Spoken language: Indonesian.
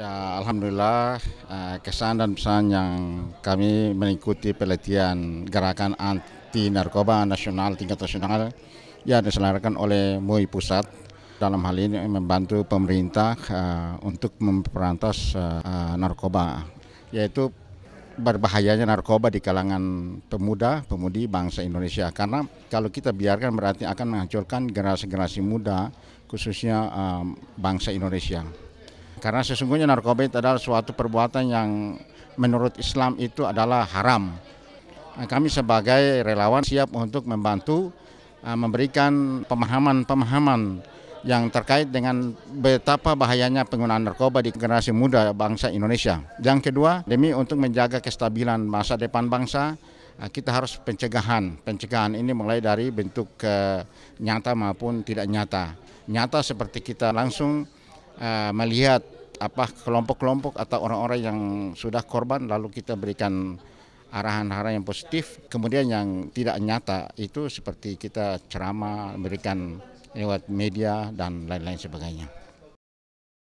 Ya Alhamdulillah eh, kesan dan pesan yang kami mengikuti pelatihan gerakan anti narkoba nasional tingkat nasional yang diselenggarakan oleh MUI Pusat dalam hal ini membantu pemerintah eh, untuk memperantas eh, narkoba yaitu berbahayanya narkoba di kalangan pemuda, pemudi bangsa Indonesia karena kalau kita biarkan berarti akan menghancurkan generasi-generasi muda khususnya bangsa Indonesia. Karena sesungguhnya narkoba itu adalah suatu perbuatan yang menurut Islam itu adalah haram. Nah, kami sebagai relawan siap untuk membantu ah, memberikan pemahaman-pemahaman yang terkait dengan betapa bahayanya penggunaan narkoba di generasi muda bangsa Indonesia. Yang kedua, demi untuk menjaga kestabilan masa depan bangsa, ah, kita harus pencegahan. Pencegahan ini mulai dari bentuk eh, nyata maupun tidak nyata. Nyata seperti kita langsung Eh, melihat apa kelompok-kelompok atau orang-orang yang sudah korban lalu kita berikan arahan-arahan yang positif kemudian yang tidak nyata itu seperti kita ceramah berikan lewat media dan lain-lain sebagainya